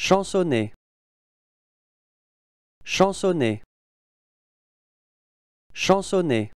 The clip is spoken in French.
Chansonner. Chansonner. Chansonner.